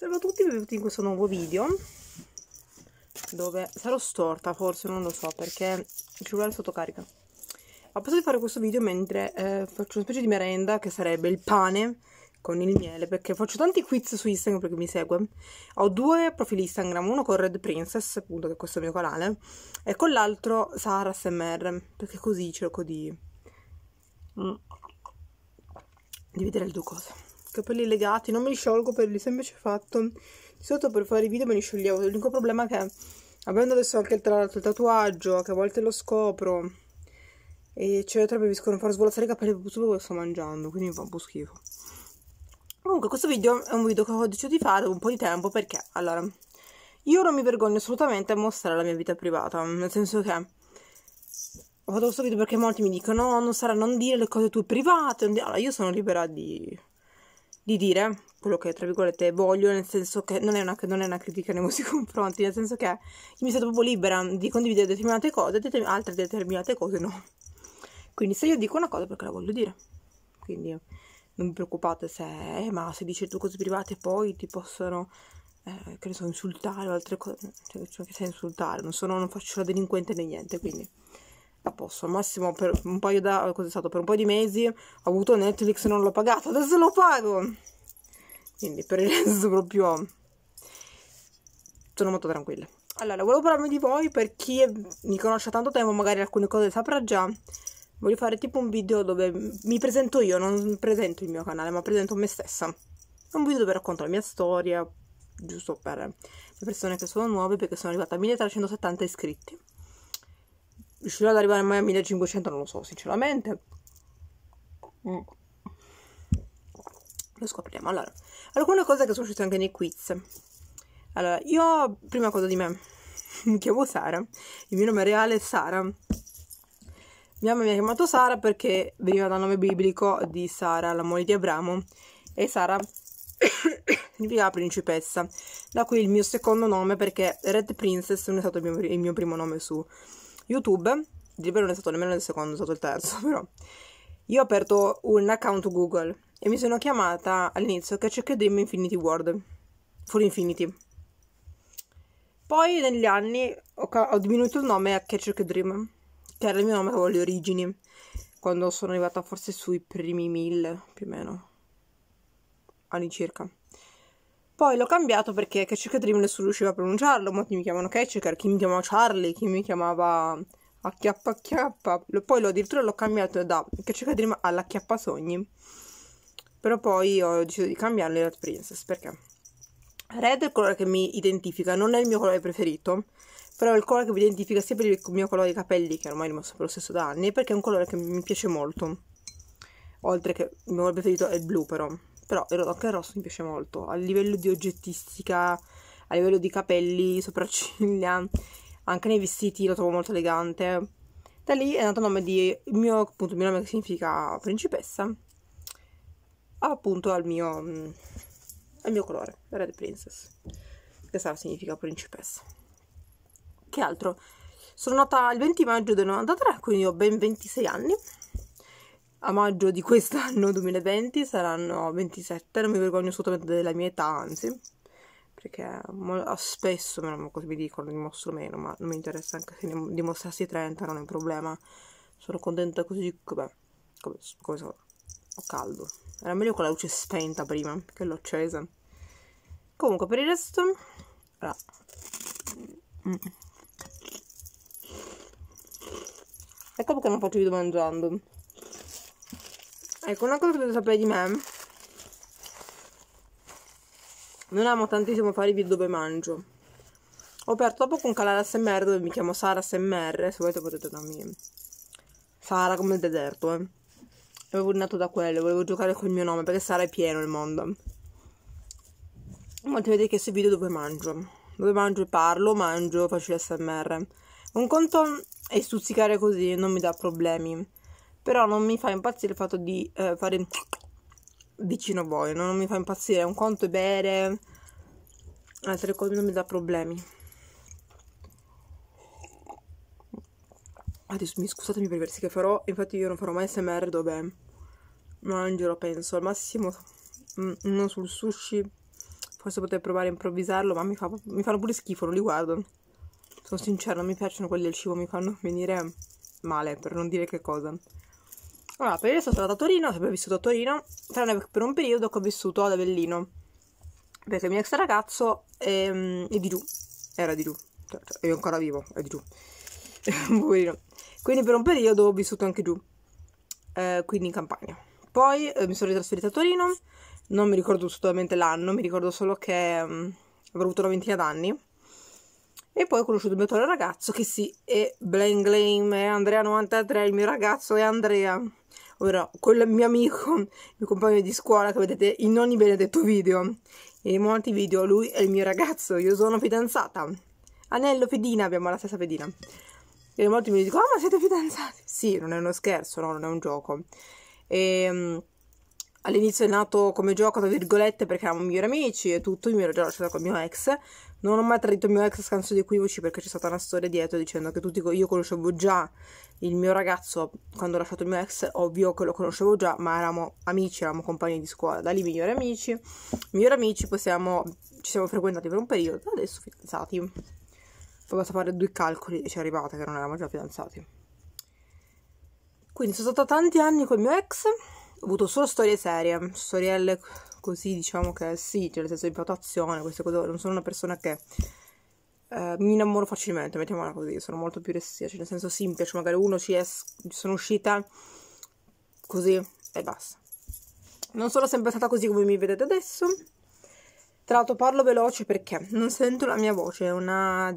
Salve a tutti, benvenuti in questo nuovo video dove sarò storta forse, non lo so perché il cellulare è sotto carica ho pensato di fare questo video mentre eh, faccio una specie di merenda che sarebbe il pane con il miele perché faccio tanti quiz su Instagram perché mi segue ho due profili Instagram, uno con Red Princess appunto che è questo mio canale e con l'altro Sara SMR perché così cerco di mm. vedere le due cose capelli legati, non me li sciolgo per il semplice fatto. Di solito per fare i video me li scioglievo, l'unico problema è che avendo adesso anche tra l'altro il tatuaggio, che a volte lo scopro, eccetera, cioè, mi riescono a far svolazzare i capelli proprio che sto mangiando, quindi mi fa un po' schifo. Comunque questo video è un video che ho deciso di fare un po' di tempo perché, allora, io non mi vergogno assolutamente a mostrare la mia vita privata, nel senso che ho fatto questo video perché molti mi dicono no, non sarà non dire le cose tue private, allora io sono libera di di dire quello che tra virgolette voglio, nel senso che non è una, non è una critica nei vostri confronti, nel senso che mi sento proprio libera di condividere determinate cose e determin- altre determinate cose no. Quindi se io dico una cosa perché la voglio dire. Quindi non vi preoccupate se, eh, ma se dici tu cose private poi ti possono, eh, che ne so, insultare o altre cose. Cioè, cioè che sai insultare, non, sono, non faccio la delinquente né niente, quindi la posso al massimo per un paio, da, stato, per un paio di mesi ho avuto Netflix e non l'ho pagato adesso lo pago quindi per il resto proprio sono molto tranquilla allora volevo parlarmi di voi per chi mi conosce da tanto tempo magari alcune cose saprà già voglio fare tipo un video dove mi presento io non presento il mio canale ma presento me stessa un video dove racconto la mia storia giusto per le persone che sono nuove perché sono arrivata a 1370 iscritti Riuscirò ad arrivare mai a 1500? Non lo so, sinceramente. Mm. Lo scopriremo. Allora, alcune cose che sono uscite anche nei quiz. Allora, io, prima cosa di me, mi chiamo Sara. Il mio nome reale è Sara. Mia mamma mi ha chiamato Sara perché veniva dal nome biblico di Sara, la moglie di Abramo. E Sara significa principessa. Da qui il mio secondo nome perché Red Princess non è stato il mio, il mio primo nome su YouTube, di non è stato nemmeno il secondo, è stato il terzo, però. Io ho aperto un account Google e mi sono chiamata all'inizio Catch Dream Infinity World, Full Infinity. Poi negli anni ho, ho diminuito il nome a Catch Dream, che era il mio nome, avevo le origini, quando sono arrivata forse sui primi mille, più o meno, all'incirca. Poi l'ho cambiato perché Catch Dream nessuno riusciva a pronunciarlo, molti mi chiamano Catch chi mi chiamava Charlie, chi mi chiamava a chiappa Poi l'ho addirittura l'ho cambiato da Catch Dream alla sogni. Però poi ho deciso di cambiarlo in Red Princess perché Red è il colore che mi identifica, non è il mio colore preferito, però è il colore che mi identifica sia per il mio colore di capelli, che ormai è rimasto per lo stesso da anni, perché è un colore che mi piace molto. Oltre che il mio colore preferito è il blu, però però il rock and rosso mi piace molto, a livello di oggettistica, a livello di capelli, sopracciglia, anche nei vestiti lo trovo molto elegante. Da lì è nato il nome di, il mio, appunto, il mio nome che significa principessa, appunto al mio, mm, al mio colore, Red Princess, che sarà significa principessa. Che altro? Sono nata il 20 maggio del 93, quindi ho ben 26 anni a maggio di quest'anno 2020 saranno 27, non mi vergogno assolutamente della mia età, anzi, perché ah, spesso così mi dicono, dimostro meno, ma non mi interessa anche se dimostrassi 30, non è un problema. Sono contenta così, vabbè, come, come sono? Ho caldo. Era meglio con la luce spenta prima che l'ho accesa. Comunque, per il resto... Allora. Mm. Ecco perché non faccio video mangiando ecco una cosa che dovete sapere di me non amo tantissimo fare i video dove mangio ho aperto dopo con canale SMR dove mi chiamo Sara SMR se volete potete darmi Sara come il deserto eh. avevo nato da quello volevo giocare col mio nome perché Sara è pieno il mondo molti vedete che sui video dove mangio dove mangio e parlo mangio faccio l'SMR un conto è stuzzicare così non mi dà problemi però non mi fa impazzire il fatto di eh, fare vicino a voi, non mi fa impazzire, un conto è bere, altre cose non mi dà problemi. Adesso mi scusatemi per i versi che farò, infatti io non farò mai SMR dove mangerò, penso, al massimo mm, non sul sushi, forse potrei provare a improvvisarlo, ma mi, fa, mi fanno pure schifo, non li guardo. Sono sincera, non mi piacciono quelli del cibo, mi fanno venire male, per non dire che cosa. Allora, per il resto sono andata a Torino, ho sempre vissuto a Torino, tranne per un periodo che ho vissuto ad Avellino, perché il mio ex ragazzo è, ehm, è di giù, era di giù, cioè, cioè, ancora vivo, è di giù, Quindi per un periodo ho vissuto anche giù, eh, quindi in campagna. Poi eh, mi sono ritrasferita a Torino, non mi ricordo assolutamente l'anno, mi ricordo solo che mh, mm, avrò avuto una ventina d'anni. E poi ho conosciuto il mio ragazzo che sì, è Blaine Glame, è Andrea93, il mio ragazzo è Andrea. Ora, quel mio amico, il mio compagno di scuola che vedete in ogni benedetto video, e in molti video lui è il mio ragazzo, io sono fidanzata. Anello, pedina, abbiamo la stessa pedina. E molti mi dicono, ah, ma siete fidanzati? Sì, non è uno scherzo, no, non è un gioco. E ehm, all'inizio è nato come gioco, tra virgolette, perché eravamo migliori amici e tutto, io mi ero già lasciata col mio ex. Non ho mai tradito il mio ex a scanso di equivoci perché c'è stata una storia dietro dicendo che tutti, io conoscevo già il mio ragazzo quando ho lasciato il mio ex, ovvio che lo conoscevo già, ma eravamo amici, eravamo compagni di scuola, da lì migliori amici, migliori amici, poi siamo, ci siamo frequentati per un periodo, adesso fidanzati. Poi basta fare due calcoli e ci è arrivata che non eravamo già fidanzati. Quindi sono stata tanti anni col mio ex, ho avuto solo storie serie, storielle così diciamo che sì, cioè nel senso di protazione, queste cose, non sono una persona che eh, mi innamoro facilmente, mettiamola così, sono molto più restia, cioè nel senso sì, mi piace magari uno, ci es- sono uscita così e basta. Non sono sempre stata così come mi vedete adesso. Tra l'altro parlo veloce perché non sento la mia voce, è una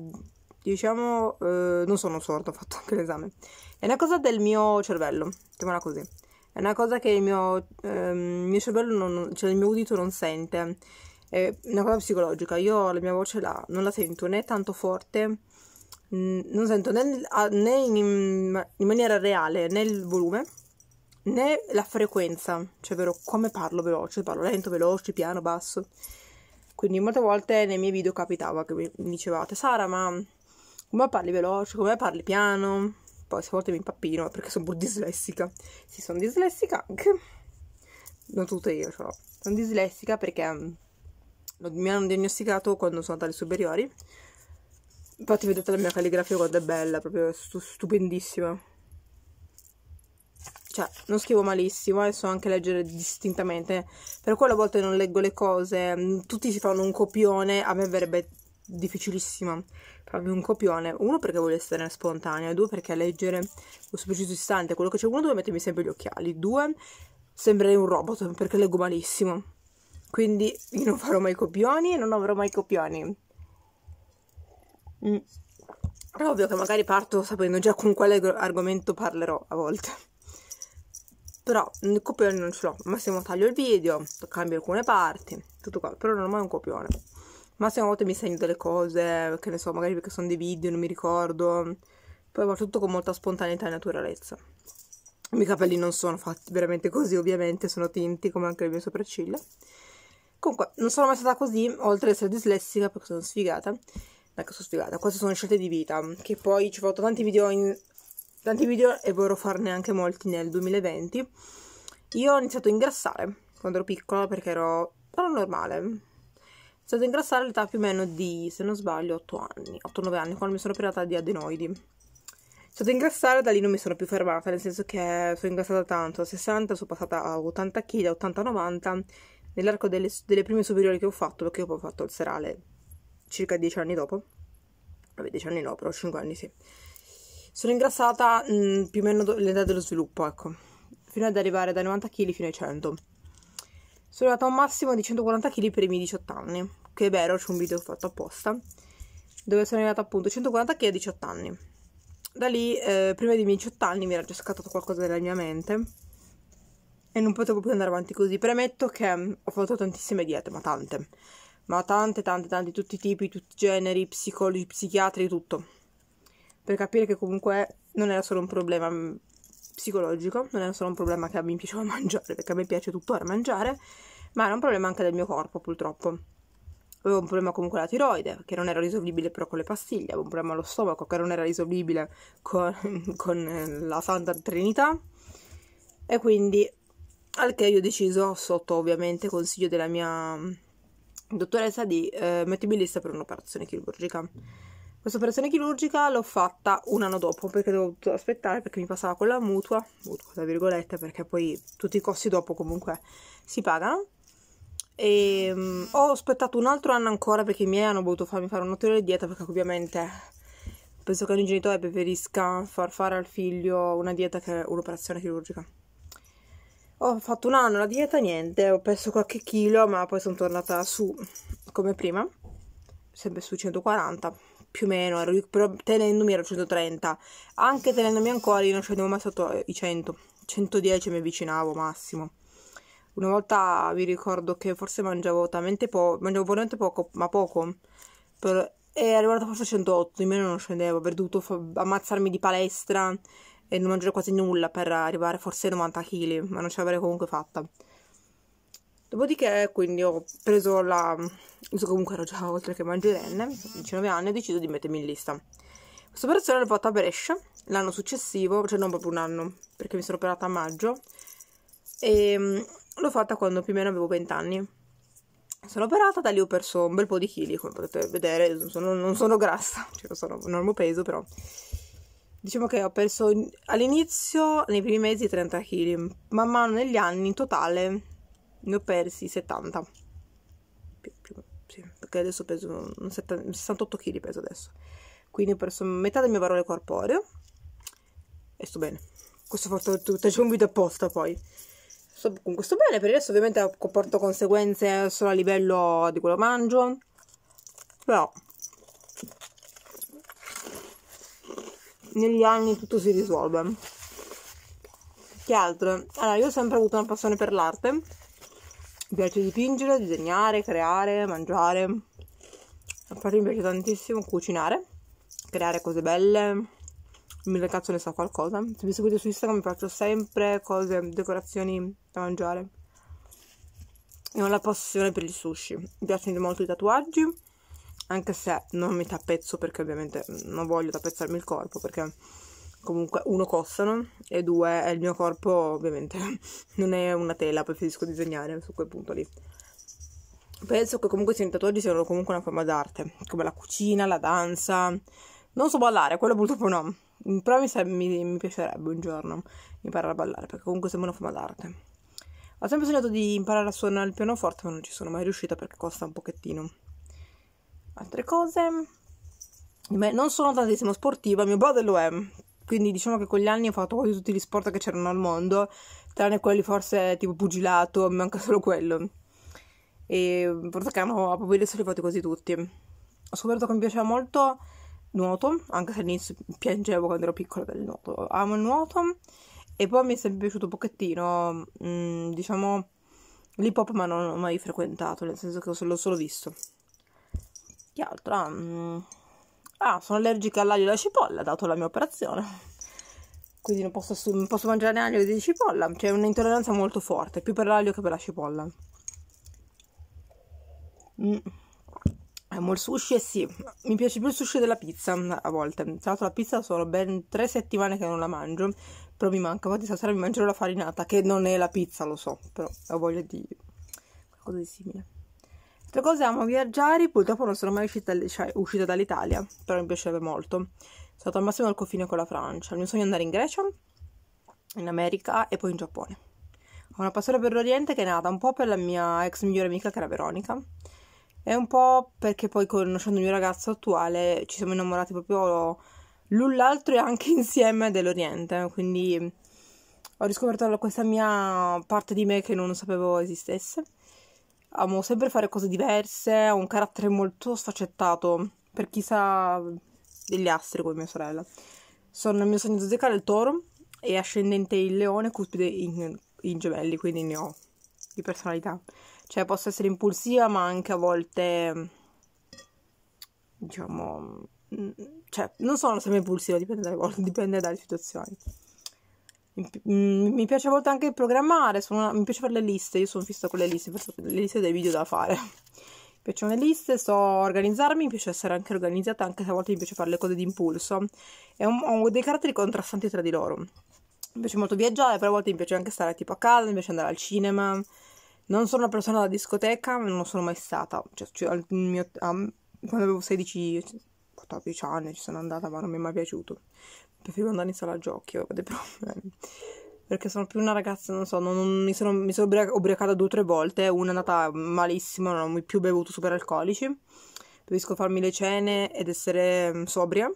diciamo, eh, non sono sordo, ho fatto anche l'esame. È una cosa del mio cervello, mettiamola così. È una cosa che il mio, ehm, mio cervello, non, cioè il mio udito non sente. È una cosa psicologica. Io la mia voce là, non la sento né tanto forte, mh, non sento né, né in, in, maniera reale né il volume né la frequenza, cioè vero come parlo veloce, parlo lento, veloce, piano, basso. Quindi molte volte nei miei video capitava che mi dicevate Sara ma come parli veloce, come parli piano, poi se a volte mi impappino perché sono pur dislessica. Sì, sono dislessica. anche. Non tutte io ce l'ho. Sono dislessica perché mm, mi hanno diagnosticato quando sono andata alle superiori. Infatti vedete la mia calligrafia quando è bella, proprio stupendissima. Cioè, non scrivo malissimo e so anche leggere distintamente. Per quello a volte non leggo le cose, mm, tutti si fanno un copione, a me verrebbe difficilissima proprio un copione, uno perché voglio essere spontanea, due perché a leggere questo preciso istante quello che c'è, uno dove mettermi sempre gli occhiali, due sembrerei un robot perché leggo malissimo. Quindi io non farò mai copioni e non avrò mai copioni. Mm. È ovvio che magari parto sapendo già con quale argomento parlerò a volte. Però il mm, copione non ce l'ho, massimo taglio il video, cambio alcune parti, tutto qua, però non ho mai un copione. Massimo a volte mi segno delle cose, che ne so, magari perché sono dei video, non mi ricordo. Poi va tutto con molta spontaneità e naturalezza. I miei capelli non sono fatti veramente così, ovviamente, sono tinti come anche le mie sopracciglia. Comunque, non sono mai stata così, oltre ad essere dislessica, perché sono sfigata. Ecco, sono sfigata. Queste sono scelte di vita, che poi ci ho fatto tanti video, in... tanti video e vorrò farne anche molti nel 2020. Io ho iniziato a ingrassare quando ero piccola, perché ero, paranormale, iniziato a ingrassare all'età più o meno di, se non sbaglio, 8 anni, 8-9 anni, quando mi sono operata di adenoidi. Sono iniziato a ingrassare, da lì non mi sono più fermata, nel senso che sono ingrassata tanto, a 60 sono passata a 80 kg, a 80-90, nell'arco delle, delle, prime superiori che ho fatto, perché poi ho fatto il serale circa 10 anni dopo, vabbè 10 anni no, però 5 anni sì. Sono ingrassata mh, mm, più o meno all'età dello sviluppo, ecco, fino ad arrivare dai 90 kg fino ai 100 sono arrivata a un massimo di 140 kg per i miei 18 anni, che è vero, c'è un video fatto apposta, dove sono arrivata appunto 140 kg a 18 anni. Da lì, eh, prima dei miei 18 anni, mi era già scattato qualcosa nella mia mente e non potevo più andare avanti così. Premetto che mm, ho fatto tantissime diete, ma tante, ma tante, tante, tante, tutti i tipi, tutti i generi, psicologi, psichiatri, tutto. Per capire che comunque non era solo un problema mm, psicologico, non è solo un problema che mi piaceva mangiare, perché a me piace tuttora mangiare, ma era un problema anche del mio corpo purtroppo. Avevo un problema comunque alla tiroide, che non era risolvibile però con le pastiglie, avevo un problema allo stomaco, che non era risolvibile con, con eh, la Santa Trinità, e quindi al che io ho deciso, sotto ovviamente consiglio della mia mm, dottoressa, di eh, mettermi lista per un'operazione chirurgica questa operazione chirurgica l'ho fatta un anno dopo perché devo aspettare perché mi passava con la mutua, mutua tra virgolette, perché poi tutti i costi dopo comunque si pagano. E, um, ho aspettato un altro anno ancora perché i miei hanno voluto farmi fare un'ulteriore dieta perché ovviamente penso che ogni genitore preferisca far fare al figlio una dieta che un'operazione chirurgica. Ho fatto un anno la dieta, niente, ho perso qualche chilo ma poi sono tornata su come prima, sempre su 140 più o meno, ero, però tenendomi ero 130, anche tenendomi ancora io non scendevo mai sotto i 100, 110 mi avvicinavo massimo. Una volta vi ricordo che forse mangiavo talmente poco, mangiavo veramente poco, ma poco, per, e arrivato forse a 108, di meno non scendevo, avrei dovuto fa- ammazzarmi di palestra e non mangiare quasi nulla per arrivare forse a 90 kg, ma non ce l'avrei comunque fatta. Dopodiché, quindi ho preso la. So comunque ero già oltre che maggiorenne, 19 anni, ho deciso di mettermi in lista. Questa operazione l'ho fatta a Brescia l'anno successivo, cioè non proprio un anno, perché mi sono operata a maggio. E ehm, l'ho fatta quando più o meno avevo 20 anni. Sono operata, da lì ho perso un bel po' di chili, come potete vedere, sono, non sono grassa, cioè sono un normo peso, però diciamo che ho perso all'inizio, nei primi mesi, 30 kg, man mano negli anni in totale ne ho persi 70 più, più, sì, perché adesso peso 70, 68 kg peso adesso quindi ho perso metà del mio valore corporeo e sto bene questo ho fatto tutto, c'è un video apposta poi sto, comunque sto bene per adesso ovviamente porto conseguenze solo a livello di quello che mangio però negli anni tutto si risolve che altro? allora io ho sempre avuto una passione per l'arte mi piace dipingere, disegnare, creare, mangiare. Infatti mi piace tantissimo cucinare, creare cose belle. Mille ragazzo ne sa qualcosa. Se mi seguite su Instagram mi faccio sempre cose, decorazioni da mangiare. E ho la passione per gli sushi. Mi piacciono molto i tatuaggi, anche se non mi tappezzo perché ovviamente non voglio tappezzarmi il corpo perché comunque uno costano e due è il mio corpo ovviamente non è una tela preferisco disegnare su quel punto lì penso che comunque i tatuaggi siano comunque una forma d'arte come la cucina la danza non so ballare quello purtroppo no mm, però mi, mi, mi piacerebbe un giorno imparare a ballare perché comunque sembra una forma d'arte ho sempre sognato di imparare a suonare il pianoforte ma non ci sono mai riuscita perché costa un pochettino altre cose Beh, non sono tantissimo sportiva, mio brother lo è, quindi diciamo che con gli anni ho fatto quasi tutti gli sport che c'erano al mondo, tranne quelli forse tipo pugilato, mi manca solo quello. E che a proprio adesso li ho fatti quasi tutti. Ho scoperto che mi piaceva molto nuoto, anche se all'inizio piangevo quando ero piccola del nuoto. Amo il nuoto e poi mi è sempre piaciuto un pochettino, mm, diciamo, l'hip hop ma non l'ho mai frequentato, nel senso che l'ho solo visto. Che altro? Ah, mm. Ah, sono allergica all'aglio e alla cipolla, dato la mia operazione. Quindi non posso, non posso mangiare aglio e cipolla. C'è un'intolleranza molto forte, più per l'aglio che per la cipolla. Mm. Amo il sushi e eh sì, mi piace più il sushi della pizza a volte. Tra l'altro la pizza sono ben tre settimane che non la mangio, però mi manca. Infatti stasera mi mangerò la farinata, che non è la pizza, lo so, però ho voglia di qualcosa di simile. Altre cose amo viaggiare, purtroppo non sono mai uscita, cioè, uscita dall'Italia, però mi piacerebbe molto. Sono stata al massimo al confine con la Francia. Il mio sogno è andare in Grecia, in America e poi in Giappone. Ho una passione per l'Oriente che è nata un po' per la mia ex migliore amica che era Veronica e un po' perché poi conoscendo il mio ragazzo attuale ci siamo innamorati proprio l'un l'altro e anche insieme dell'Oriente, quindi ho riscoperto questa mia parte di me che non sapevo esistesse amo sempre fare cose diverse, ho un carattere molto sfaccettato, per chi sa degli astri come mia sorella. Sono il mio segno zodiacale il toro e ascendente il leone, cuspide in, in gemelli, quindi ne ho di personalità. Cioè posso essere impulsiva ma anche a volte, diciamo, mm, cioè non sono sempre impulsiva, dipende dalle, dipende dalle situazioni. Mm, mi piace a volte anche programmare, una, mi piace fare le liste, io sono fissa con le liste, le liste dei video da fare. Mi piacciono le liste, so organizzarmi, mi piace essere anche organizzata, anche se a volte mi piace fare le cose d'impulso. E un, ho dei caratteri contrastanti tra di loro. Mi piace molto viaggiare, però a volte mi piace anche stare tipo a casa, mi piace andare al cinema. Non sono una persona da discoteca, non sono mai stata. Cioè, cioè, mio, um, quando avevo 16, 14 cioè, anni ci sono andata, ma non mi è mai piaciuto. Preferivo andare in sala giochi, avevo dei problemi. Perché sono più una ragazza, non so, non, non, mi sono, mi sono ubriac- ubriacata due o tre volte, una è andata malissimo, non ho più bevuto super alcolici, Preferisco farmi le cene ed essere mm, sobria.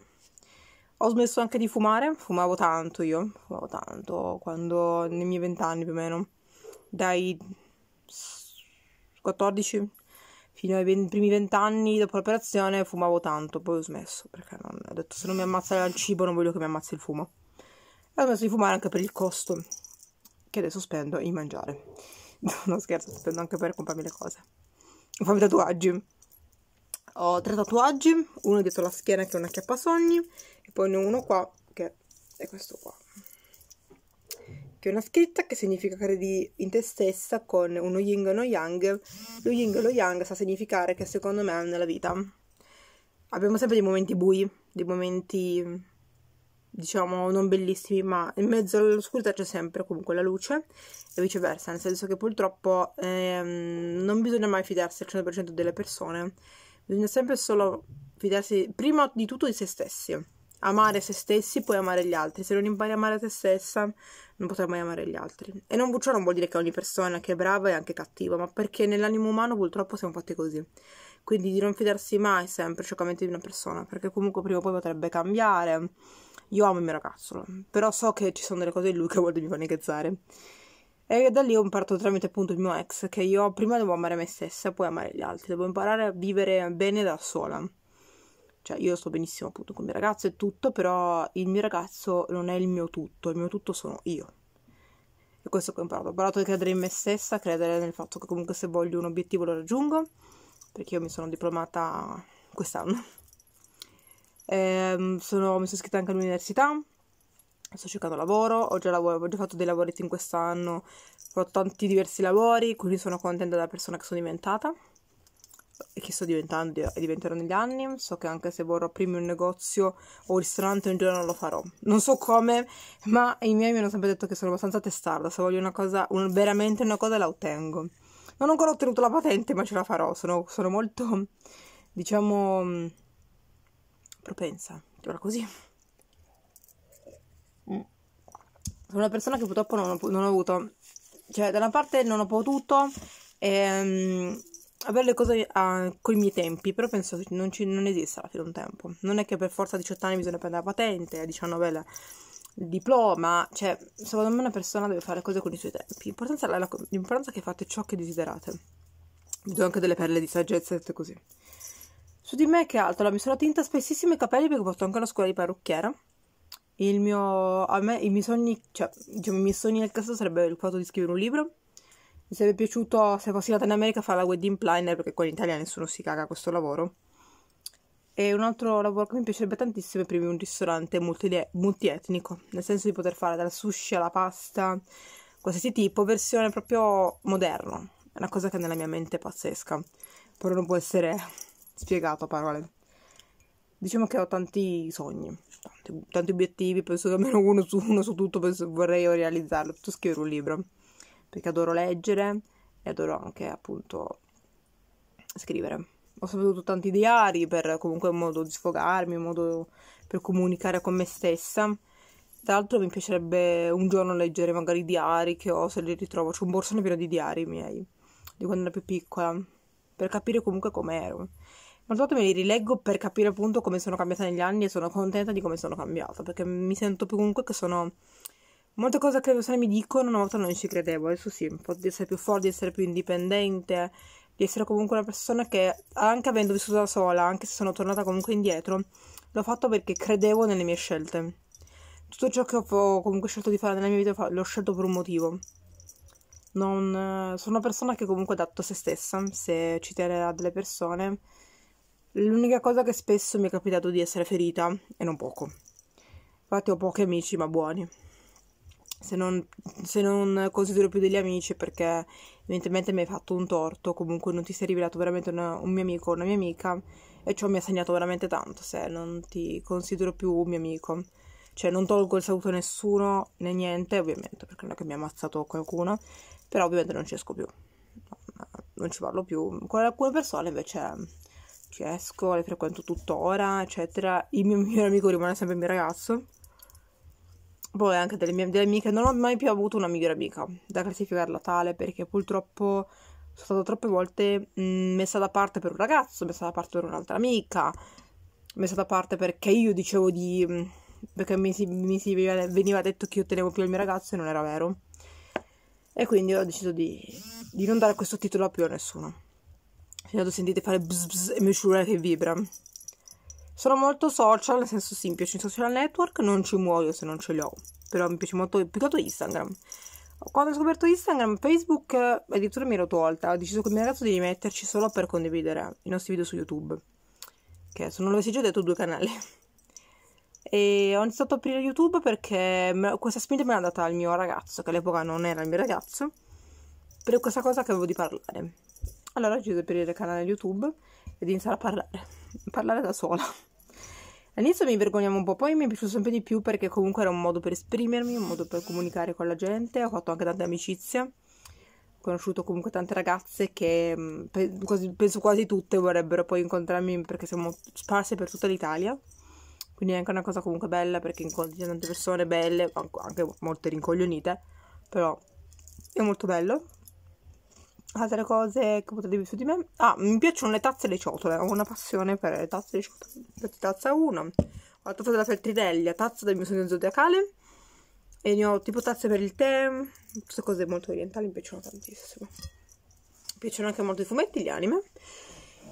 Ho smesso anche di fumare, fumavo tanto io, fumavo tanto quando nei miei vent'anni più o meno, dai 14 fino ai ben, primi vent'anni dopo l'operazione fumavo tanto, poi ho smesso perché non, ho detto se non mi ammazza il cibo non voglio che mi ammazzi il fumo. E ho smesso di fumare anche per il costo, che adesso spendo in mangiare. non scherzo, spendo anche per comprarmi le cose. Fammi tatuaggi. Ho tre tatuaggi, uno dietro la schiena che è una chiappa sogni, e poi ne ho uno qua che è questo qua esempio una scritta che significa credi in te stessa con uno yin e uno yang. Lo yin e lo yang sa significare che secondo me nella vita abbiamo sempre dei momenti bui, dei momenti diciamo non bellissimi, ma in mezzo all'oscurità c'è sempre comunque la luce e viceversa, nel senso che purtroppo ehm, non bisogna mai fidarsi al 100% delle persone, bisogna sempre solo fidarsi prima di tutto di se stessi amare se stessi puoi amare gli altri, se non impari a amare te stessa non potrai mai amare gli altri. E non, ciò non vuol dire che ogni persona che è brava è anche cattiva, ma perché nell'animo umano purtroppo siamo fatti così. Quindi di non fidarsi mai sempre ciecamente cioè, di una persona, perché comunque prima o poi potrebbe cambiare. Io amo il mio ragazzo, però so che ci sono delle cose in lui che a volte mi fanno ingazzare E da lì ho imparato tramite appunto il mio ex, che io prima devo amare me stessa, poi amare gli altri, devo imparare a vivere bene da sola cioè, io sto benissimo appunto con il mio ragazzo e tutto, però il mio ragazzo non è il mio tutto, il mio tutto sono io. E questo che ho imparato. Ho imparato a credere in me stessa, credere nel fatto che comunque se voglio un obiettivo lo raggiungo, perché io mi sono diplomata quest'anno. Ehm, sono, mi sono iscritta anche all'università, sto cercando lavoro, ho già, lavoro, ho già fatto dei lavoretti in quest'anno, ho fatto tanti diversi lavori, quindi sono contenta della persona che sono diventata che sto diventando e diventerò negli anni. So che anche se vorrò aprirmi un negozio o un ristorante un giorno lo farò. Non so come, ma i miei mi hanno sempre detto che sono abbastanza testarda. Se voglio una cosa, un, veramente una cosa, la ottengo. Non ho ancora ottenuto la patente, ma ce la farò. Sono, sono molto, diciamo, propensa. Ora così. Sono una persona che purtroppo non ho, non ho avuto. Cioè, da una parte non ho potuto... Ehm, avere le cose a, ah, con i miei tempi, però penso che non, ci, non esista alla fine un tempo. Non è che per forza a 18 anni bisogna prendere la patente, a 19 la, il diploma, cioè, secondo me una persona deve fare le cose con i suoi tempi. L'importanza è, la, l'importanza è che fate ciò che desiderate. Vi do anche delle perle di saggezza detto così. Su di me che altro? La Mi sono tinta spessissimo i capelli perché ho fatto anche una scuola di parrucchiera. Il mio, a me, i miei sogni, cioè, diciamo, i miei sogni nel caso sarebbe il fatto di scrivere un libro mi sarebbe piaciuto, se fossi andata in America, fare la wedding planner, perché qua in Italia nessuno si caga a questo lavoro. E un altro lavoro che mi piacerebbe tantissimo è aprire un ristorante multi- multietnico, nel senso di poter fare dal sushi alla pasta, qualsiasi tipo, versione proprio moderno. È una cosa che nella mia mente è pazzesca, però non può essere spiegato a parole. Diciamo che ho tanti sogni, tanti, tanti obiettivi, penso che almeno uno su, uno su tutto penso, vorrei realizzarlo, tutto scrivere un libro perché adoro leggere e adoro anche appunto scrivere. Ho saputo tanti diari per comunque un modo di sfogarmi, un modo per comunicare con me stessa. Tra l'altro mi piacerebbe un giorno leggere magari i diari che ho, se li ritrovo. C'è un borsone pieno di diari miei, di quando ero più piccola, per capire comunque com'ero. Ma tra l'altro me li rileggo per capire appunto come sono cambiata negli anni e sono contenta di come sono cambiata, perché mi sento più comunque che sono Molte cose che le persone mi dicono una volta non ci credevo, adesso sì, un po' di essere più forte, di essere più indipendente, di essere comunque una persona che, anche avendo vissuto da sola, anche se sono tornata comunque indietro, l'ho fatto perché credevo nelle mie scelte. Tutto ciò che ho comunque scelto di fare nella mia vita l'ho scelto per un motivo. Non, sono una persona che comunque adatto a se stessa, se ci tiene a delle persone. L'unica cosa che spesso mi è capitato di essere ferita, e non poco. Infatti ho pochi amici, ma buoni se non, se non, considero più degli amici perché evidentemente mi hai fatto un torto, comunque non ti sei rivelato veramente una, un mio amico o una mia amica e ciò mi ha segnato veramente tanto se non ti considero più un mio amico. Cioè non tolgo il saluto a nessuno né niente, ovviamente, perché non è che mi ha ammazzato qualcuno, però ovviamente non ci esco più, non ci parlo più. Con alcune persone invece ci esco, le frequento tuttora, eccetera. Il mio migliore amico rimane sempre il mio ragazzo poi boh, anche delle mie, delle amiche, non ho mai più avuto una migliore amica da classificarla tale perché purtroppo sono stata troppe volte mm, messa da parte per un ragazzo, messa da parte per un'altra amica, messa da parte perché io dicevo di... Mm, perché mi, si, mi si veniva detto che io tenevo più il mio ragazzo e non era vero. E quindi ho deciso di, di non dare questo titolo più a nessuno. Se lo sentite fare bzz bzz e mi giura che vibra. Sono molto social, nel senso sì, mi piace i social network, non ci muoio se non ce li ho, però mi piace molto più che altro Instagram. Quando ho scoperto Instagram, Facebook, eh, addirittura mi ero tolta, ho deciso con il mio ragazzo di rimetterci solo per condividere i nostri video su YouTube, che se non l'avessi già detto due canali. E ho iniziato a aprire YouTube perché questa spinta me l'ha data il mio ragazzo, che all'epoca non era il mio ragazzo, per questa cosa che avevo di parlare. Allora ho deciso di aprire il canale YouTube e di iniziare a parlare, parlare da sola. All'inizio mi vergognavo un po', poi mi è piaciuto sempre di più perché comunque era un modo per esprimermi, un modo per comunicare con la gente, ho fatto anche tante amicizie, ho conosciuto comunque tante ragazze che mm, penso quasi tutte vorrebbero poi incontrarmi perché siamo sparse per tutta l'Italia. Quindi è anche una cosa comunque bella perché incontri tante persone belle, anche molte rincoglionite, però è molto bello altre cose che potete dire su di me. Ah, mi piacciono le tazze e le ciotole. Ho una passione per le tazze e le ciotole. Infatti, tazza 1. Ho la tazza della Feltrinelli, tazza del mio sogno zodiacale. E ne ho tipo tazze per il tè. Queste cose molto orientali mi piacciono tantissimo. Mi piacciono anche molto i fumetti, gli anime.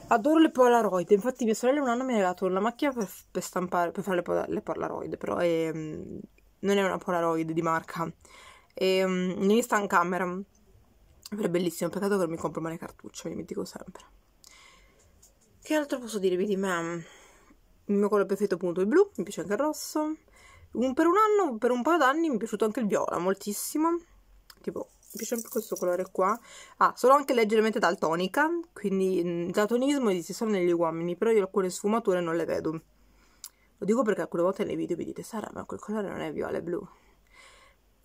Adoro le Polaroid. Infatti, mia sorella un anno mi ha regalato una macchina per, per stampare, per fare le, le Polaroid. Però è, ehm, non è una Polaroid di marca. E, um, ne sta in camera però è bellissimo, peccato che non mi compro mai le cartucce, mi dimentico sempre. Che altro posso dirvi di me? Il mio colore preferito appunto è il blu, mi piace anche il rosso. Un, per un anno, per un paio d'anni mi è piaciuto anche il viola, moltissimo. Tipo, mi piace anche questo colore qua. Ah, sono anche leggermente daltonica, quindi il mm, daltonismo esiste solo negli uomini, però io alcune sfumature non le vedo. Lo dico perché alcune volte nei video vi dite, Sara, ma quel colore non è viola, è blu.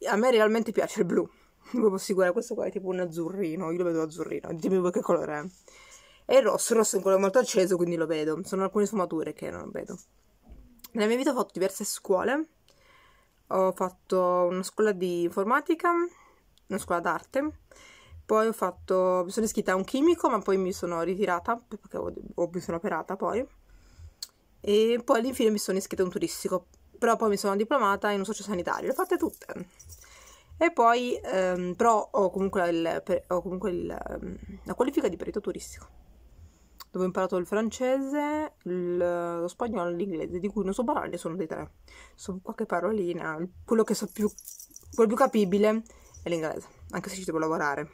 A me realmente piace il blu, proprio sicura, questo qua è tipo un azzurrino, io lo vedo azzurrino, dimmi voi che colore è. È il rosso, il rosso è un colore molto acceso, quindi lo vedo, sono alcune sfumature che non vedo. Nella mia vita ho fatto diverse scuole, ho fatto una scuola di informatica, una scuola d'arte, poi ho fatto, mi sono iscritta a un chimico, ma poi mi sono ritirata, perché ho, ho, mi sono operata poi, e poi all'infine mi sono iscritta a un turistico, però poi mi sono diplomata in un socio sanitario, le ho fatte tutte e poi ehm, però ho comunque, il, ho comunque il, ehm, la qualifica di perito turistico dove ho imparato il francese, il, lo spagnolo e l'inglese, di cui non so parlare sono dei tre. So qualche parolina, quello che so più, quello più capibile è l'inglese, anche se ci devo lavorare.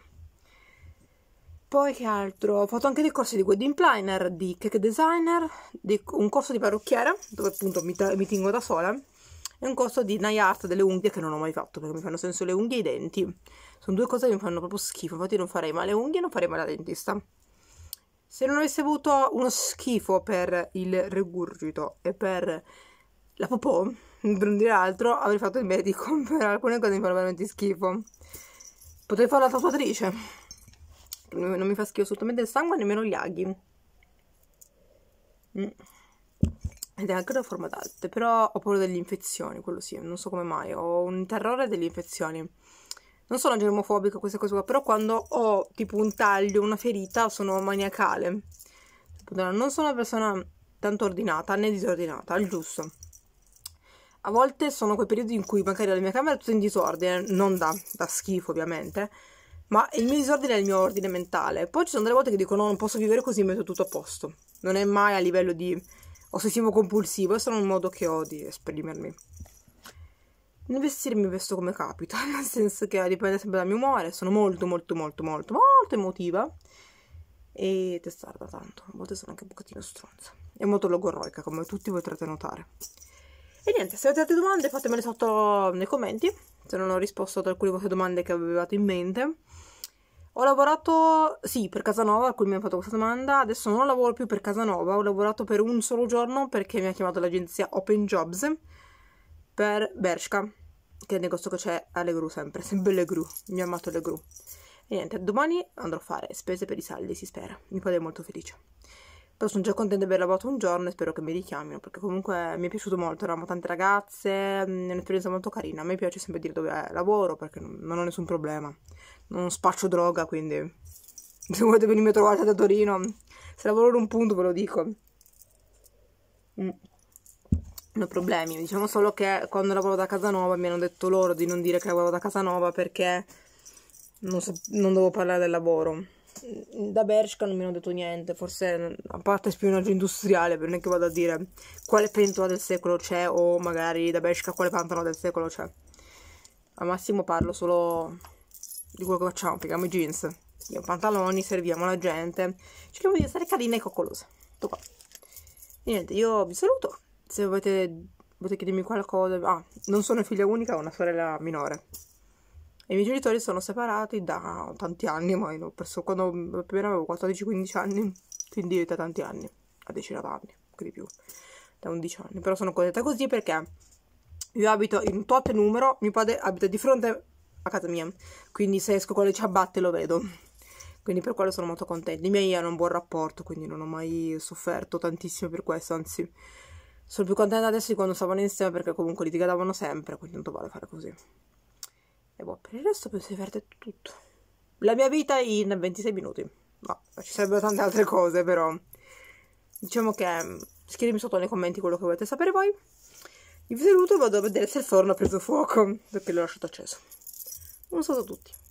Poi che altro? Ho fatto anche dei corsi di wedding planner, di cake designer, di, un corso di parrucchiere, dove appunto mi, mi tingo da sola, e un corso di nail art delle unghie che non ho mai fatto perché mi fanno senso le unghie e i denti. Sono due cose che mi fanno proprio schifo, infatti non farei male le unghie e non farei male la dentista. Se non avessi avuto uno schifo per il regurgito e per la popò, per non dire altro, avrei fatto il medico per alcune cose mi fanno veramente schifo. Potrei fare la tatuatrice. Non mi fa schifo assolutamente il sangue, nemmeno gli aghi. Mm ed è anche una forma d'arte, però ho paura delle infezioni, quello sì, non so come mai, ho un terrore delle infezioni. Non sono germofobica queste cose qua, però quando ho tipo un taglio, una ferita, sono maniacale. Non sono una persona tanto ordinata né disordinata, al giusto. A volte sono quei periodi in cui magari la mia camera è tutta in disordine, non da, da schifo ovviamente, ma il mio disordine è il mio ordine mentale. Poi ci sono delle volte che dico no, non posso vivere così, metto tutto a posto. Non è mai a livello di ossessivo compulsivo è solo un modo che ho di esprimermi. Nel vestirmi vesto come capita, nel senso che dipende sempre dal mio umore, sono molto molto molto molto molto emotiva e testarda tanto, a volte sono anche un pochettino stronza. È molto logorroica come tutti potrete notare. E niente, se avete altre domande fatemele sotto nei commenti, se non ho risposto ad alcune vostre domande che avevate in mente. Ho lavorato, sì, per Casanova, a cui mi hanno fatto questa domanda, adesso non lavoro più per Casanova, ho lavorato per un solo giorno perché mi ha chiamato l'agenzia Open Jobs per Bershka, che è il negozio che c'è alle gru sempre, sempre le gru, mi ha amato le gru. E niente, domani andrò a fare spese per i saldi, si spera, mi pare molto felice. Però sono già contenta di aver lavorato un giorno e spero che mi richiamino, perché comunque mi è piaciuto molto, eravamo tante ragazze, è mm, un'esperienza molto carina, a me piace sempre dire dove lavoro perché non ho nessun problema non spaccio droga, quindi se volete venire a trovare da Torino, se lavoro un punto ve lo dico. Mm. Non ho problemi, diciamo solo che quando lavoro da Casanova mi hanno detto loro di non dire che lavoro da Casanova perché non, so, non devo parlare del lavoro. Mm, da Bershka non mi hanno detto niente, forse a parte spionaggio industriale, per non è che vado a dire quale pentola del secolo c'è o magari da Bershka quale pantola del secolo c'è. Al massimo parlo solo di quello che facciamo, pigliamo i jeans, i pantaloni, serviamo la gente, cerchiamo di essere carine e coccolose. Tutto qua. E niente, io vi saluto. Se volete, volete chiedermi qualcosa, ah, non sono figlia unica, ho una sorella minore. I miei genitori sono separati da tanti anni, ma io perso quando appena avevo 14-15 anni, quindi da tanti anni, a decina d'anni, anche di più, da 11 anni. Però sono contenta così perché io abito in tot numero, mio padre abita di fronte a casa mia, quindi se esco con le ciabatte lo vedo. Quindi per quello sono molto contenta. I miei hanno un buon rapporto, quindi non ho mai sofferto tantissimo per questo, anzi sono più contenta adesso di quando stavano insieme perché comunque litigavano sempre, quindi tanto vale fare così. E boh, per il resto penso di aver detto tutto. La mia vita in 26 minuti. No, ci sarebbero tante altre cose, però. Diciamo che mm, scrivimi sotto nei commenti quello che volete sapere voi. Vi saluto vado a vedere se il forno ha preso fuoco, perché l'ho lasciato acceso. Un saluto a tutti